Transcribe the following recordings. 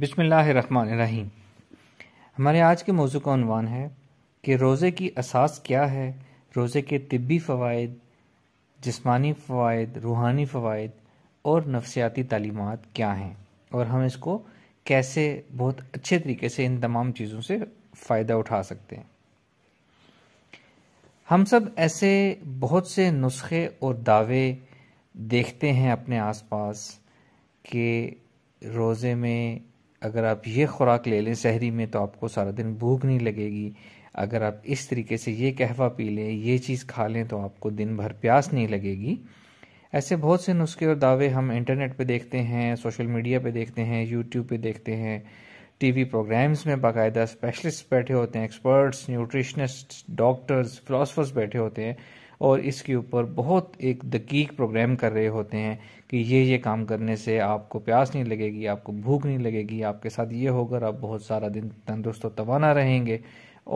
बिसमीम हमारे आज के मौजू का अनवान है कि रोज़े की असास क्या है रोज़े के तबी फ़वाद जिस्मानी फ़वाद रूहानी फ़वाद और नफसियाती तालीमत क्या हैं और हम इसको कैसे बहुत अच्छे तरीके से इन तमाम चीज़ों से फ़ायदा उठा सकते हैं हम सब ऐसे बहुत से नुस्खे और दावे देखते हैं अपने आसपास के रोज़े में अगर आप ये खुराक ले लें शहरी में तो आपको सारा दिन भूख नहीं लगेगी अगर आप इस तरीके से ये कहवा पी लें ये चीज़ खा लें तो आपको दिन भर प्यास नहीं लगेगी ऐसे बहुत से नुस्खे और दावे हम इंटरनेट पे देखते हैं सोशल मीडिया पे देखते हैं यूट्यूब पे देखते हैं टीवी प्रोग्राम्स में बाकायदा स्पेशलिस्ट बैठे होते हैं एक्सपर्ट्स न्यूट्रिशनिस्ट डॉक्टर्स फिलासफर्स बैठे होते हैं और इसके ऊपर बहुत एक दकीक प्रोग्राम कर रहे होते हैं कि ये ये काम करने से आपको प्यास नहीं लगेगी आपको भूख नहीं लगेगी आपके साथ ये होगा आप बहुत सारा दिन तंदुरुस्त और तवाना रहेंगे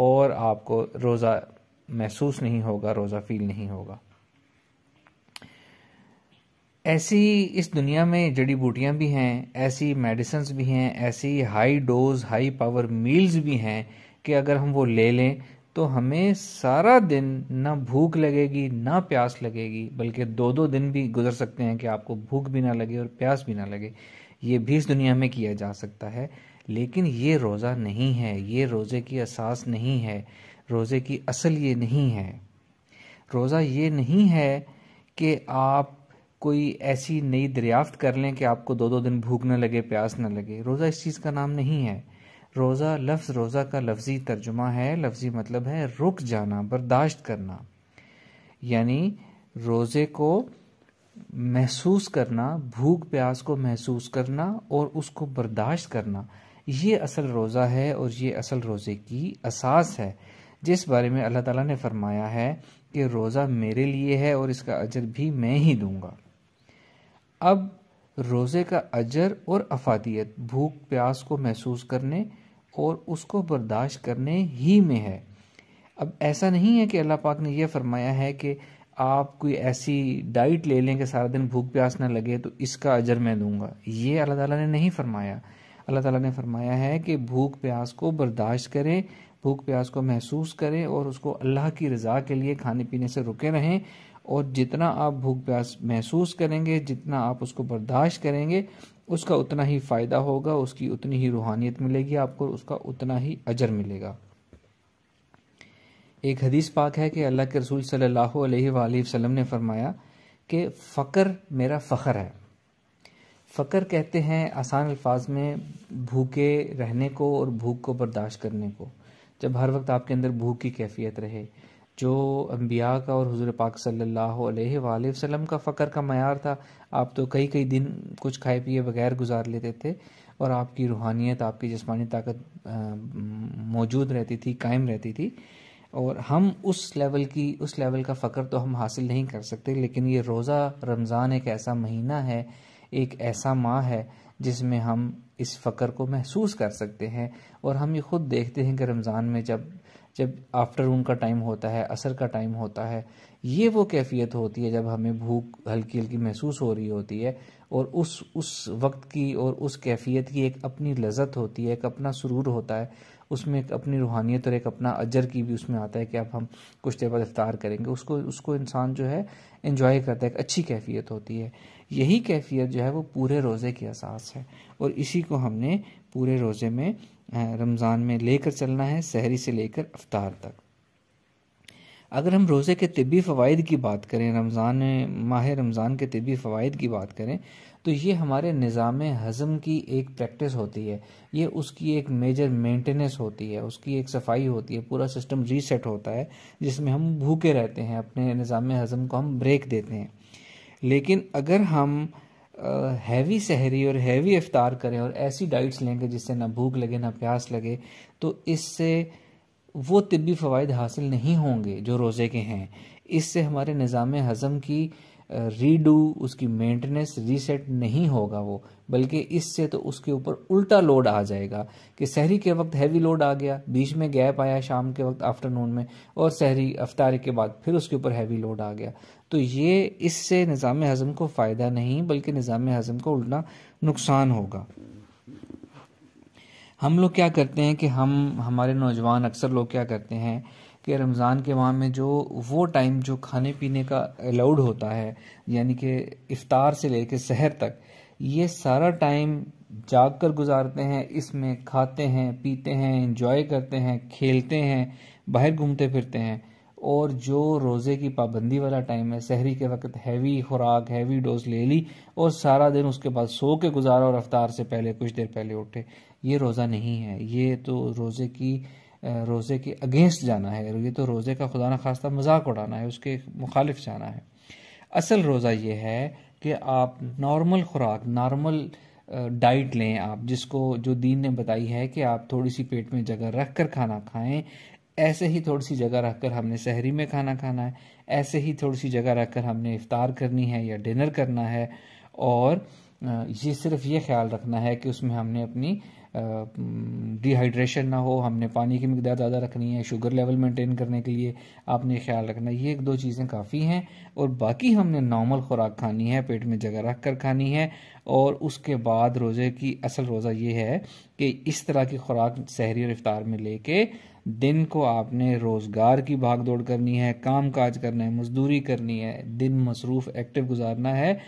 और आपको रोज़ा महसूस नहीं होगा रोज़ा फील नहीं होगा ऐसी इस दुनिया में जड़ी बूटियाँ भी हैं ऐसी मेडिसन्स भी हैं ऐसी high dose high power meals भी हैं कि अगर हम वो ले लें तो हमें सारा दिन ना भूख लगेगी ना प्यास लगेगी बल्कि दो दो दिन भी गुजर सकते हैं कि आपको भूख भी ना लगे और प्यास भी ना लगे ये भी इस दुनिया में किया जा सकता है लेकिन ये रोज़ा नहीं है ये रोज़े की असास नहीं है रोज़े की असल ये नहीं है रोज़ा ये नहीं है कि आप कोई ऐसी नई दरियाफ्त कर लें कि आपको दो दो दिन भूख ना लगे प्यास ना लगे रोज़ा इस चीज़ का नाम नहीं है रोज़ा लफ्ज़ रोज़ा का लफ्ज़ी तर्जुमा है लफ्ज़ी मतलब है रुक जाना बर्दाश्त करना यानी रोज़े को महसूस करना भूख प्यास को महसूस करना और उसको बर्दाश्त करना ये असल रोज़ा है और ये असल रोज़े की असास है जिस बारे में अल्लाह ताला ने फरमाया है कि रोज़ा मेरे लिए है और इसका अजर भी मैं ही दूंगा अब रोज़े का अजर और अफादियत भूख प्यास को महसूस करने और उसको बर्दाश्त करने ही में है अब ऐसा नहीं है कि अल्लाह पाक ने यह फरमाया है कि आप कोई ऐसी डाइट ले लें कि सारा दिन भूख प्यास ना लगे तो इसका अजर मैं दूंगा ये अल्लाह ताला ने नहीं फरमाया अल्लाह ताला ने फरमाया है कि भूख प्यास को बर्दाश्त करें भूख प्यास को महसूस करें और उसको अल्लाह की रज़ा के लिए खाने पीने से रुके रहें और जितना आप भूख प्यास महसूस करेंगे जितना आप उसको बर्दाश्त करेंगे उसका उतना ही फ़ायदा होगा उसकी उतनी ही रूहानियत मिलेगी आपको उसका उतना ही अजर मिलेगा एक हदीस पाक है कि अल्लाह के रसूल सल्लल्लाहु अलैहि वसल्लम ने फरमाया कि फ़कर मेरा फ़खर है फ़कर कहते हैं आसान अल्फाज में भूखे रहने को और भूख को बर्दाश्त करने को जब हर वक्त आपके अंदर भूख की कैफियत रहे जो अम्बिया का और हजूर पाक सल्ला वसलम का फ़कर का मैार था आप तो कई कई दिन कुछ खाए पिए बगैर गुजार लेते थे और आपकी रूहानियत आपकी जिसमानी ताकत मौजूद रहती थी कायम रहती थी और हम उस लेवल की उस लेवल का फ़कर तो हम हासिल नहीं कर सकते लेकिन ये रोज़ा रमज़ान एक ऐसा महीना है एक ऐसा माह है जिसमें हम इस फ़कर को महसूस कर सकते हैं और हम ये ख़ुद देखते हैं कि रमज़ान में जब जब आफ्टरनून का टाइम होता है असर का टाइम होता है ये वो कैफियत होती है जब हमें भूख हल्की हल्की महसूस हो रही होती है और उस उस वक्त की और उस कैफियत की एक अपनी लजत होती है एक अपना सुरूर होता है उसमें एक अपनी रूहानियत और एक अपना अजर की भी उसमें आता है कि अब हम कुछ देर बाद इफ्तार करेंगे उसको उसको इंसान जो है इंजॉय करता है एक अच्छी कैफियत होती है यही कैफियत जो है वो पूरे रोज़े की एहसास है और इसी को हमने पूरे रोज़े में रमज़ान में लेकर चलना है सहरी से लेकर अफ्तार तक अगर हम रोज़े के तबी फ़वाद की बात करें रमज़ान माह रमज़ान के तबी फ़वाद की बात करें तो ये हमारे निज़ाम हज़म की एक प्रैक्टिस होती है ये उसकी एक मेजर मेंटेनेंस होती है उसकी एक सफाई होती है पूरा सिस्टम रीसेट होता है जिसमें हम भूखे रहते हैं अपने निज़ाम हज़म को हम ब्रेक देते हैं लेकिन अगर हम हैवी सहरी और हैवी इफ्तार करें और ऐसी डाइट्स लेंगे जिससे ना भूख लगे ना प्यास लगे तो इससे वो तिबी फ़वाद हासिल नहीं होंगे जो रोज़े के हैं इससे हमारे निज़ाम हज़म की रीडू उसकी मेंटेनेंस रीसेट नहीं होगा वो बल्कि इससे तो उसके ऊपर उल्टा लोड आ जाएगा कि शहरी के वक्त हैवी लोड आ गया बीच में गैप आया शाम के वक्त आफ्टरनून में और शहरी अफ्तारी के बाद फिर उसके ऊपर हैवी लोड आ गया तो ये इससे निज़ाम हज़म को फ़ायदा नहीं बल्कि निज़ाम हज़म को उल्टा नुकसान होगा हम लोग क्या करते हैं कि हम हमारे नौजवान अक्सर लोग क्या करते हैं कि रमज़ान के माह में जो वो टाइम जो खाने पीने का अलाउड होता है यानी कि इफ्तार से लेकर शहर तक ये सारा टाइम जाग कर गुजारते हैं इसमें खाते हैं पीते हैं इंजॉय करते हैं खेलते हैं बाहर घूमते फिरते हैं और जो रोज़े की पाबंदी वाला टाइम है शहरी के वक्त हैवी खुराक हैवी डोज ले ली और सारा दिन उसके बाद सो के गुजारा और रफ्तार से पहले कुछ देर पहले उठे ये रोज़ा नहीं है ये तो रोज़े की रोज़े के अगेंस्ट जाना है ये तो रोज़े का खुदा न खास्ता मजाक उड़ाना है उसके मुखालिफ जाना है असल रोज़ा ये है कि आप नॉर्मल खुराक नॉर्मल डाइट लें आप जिसको जो दीन ने बताई है कि आप थोड़ी सी पेट में जगह रख कर खाना खाएं ऐसे ही थोड़ी सी जगह रख कर हमने शहरी में खाना खाना है ऐसे ही थोड़ी सी जगह रख कर हमने इफ़ार करनी है या डिनर करना है और ये सिर्फ ये ख्याल रखना है कि उसमें हमने अपनी डिहाइड्रेशन ना हो हमने पानी की मकदार ज़्यादा रखनी है शुगर लेवल मेंटेन करने के लिए आपने ख्याल रखना ये एक दो चीज़ें काफ़ी हैं और बाकी हमने नॉर्मल खुराक खानी है पेट में जगह रख कर खानी है और उसके बाद रोज़े की असल रोज़ा ये है कि इस तरह की खुराक शहरी और इफ्तार में लेके दिन को आपने रोज़गार की भाग दौड़ करनी है काम काज करना है मजदूरी करनी है दिन मसरूफ़ एक्टिव गुजारना है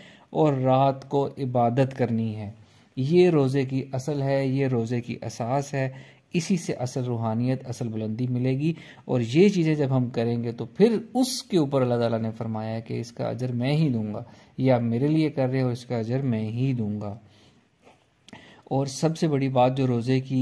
और रात को इबादत करनी है ये रोज़े की असल है ये रोज़े की असास है इसी से असल रूहानियत असल बुलंदी मिलेगी और ये चीज़ें जब हम करेंगे तो फिर उसके ऊपर अल्लाह ताला ने फरमाया कि इसका अजर मैं ही दूंगा ये आप मेरे लिए कर रहे हो इसका अजर मैं ही दूंगा और सबसे बड़ी बात जो रोज़े की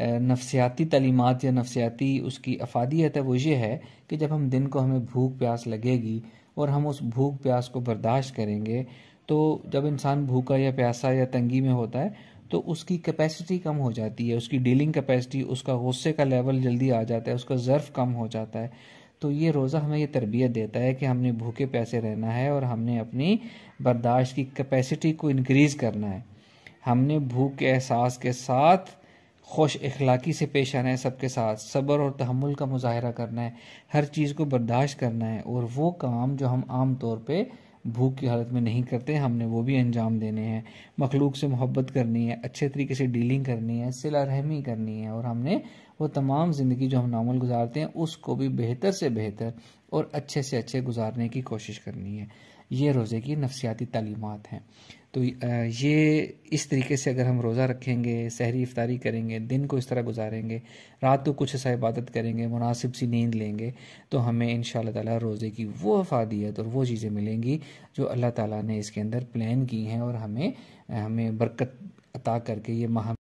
नफसियाती तलीमत या नफसियाती उसकी अफादियत है वो ये है कि जब हम दिन को हमें भूख प्यास लगेगी और हम उस भूख प्यास को बर्दाश्त करेंगे तो जब इंसान भूखा या प्यासा या तंगी में होता है तो उसकी कैपेसिटी कम हो जाती है उसकी डीलिंग कैपेसिटी उसका गुस्से का लेवल जल्दी आ जाता है उसका ज़र्फ कम हो जाता है तो ये रोज़ा हमें ये तरबियत देता है कि हमने भूखे प्यासे रहना है और हमने अपनी बर्दाश्त की कैपेसिटी को इनक्रीज़ करना है हमने भूख के एहसास के साथ खुश अखलाक़ी से पेश आना है सबके साथ सब्र और तहमुल का मुजाहरा करना है हर चीज़ को बर्दाश्त करना है और वो काम जो हम आम तौर पर भूख की हालत में नहीं करते हमने वो भी अंजाम देने हैं मखलूक से मोहब्बत करनी है अच्छे तरीके से डीलिंग करनी है सिला रहमी करनी है और हमने वो तमाम ज़िंदगी जो हम नॉर्मल गुजारते हैं उसको भी बेहतर से बेहतर और अच्छे से अच्छे गुजारने की कोशिश करनी है ये रोज़े की नफसियाती तलीमत हैं तो ये इस तरीके से अगर हम रोज़ा रखेंगे सहरी इफ्तारी करेंगे दिन को इस तरह गुजारेंगे रात को कुछ ऐसा इबादत करेंगे मुनासिब सी नींद लेंगे तो हमें इन ताला रोज़े की वो अफादियत और वो चीज़ें मिलेंगी जो अल्लाह ताला ने इसके अंदर प्लान की हैं और हमें हमें बरकत अता करके ये महा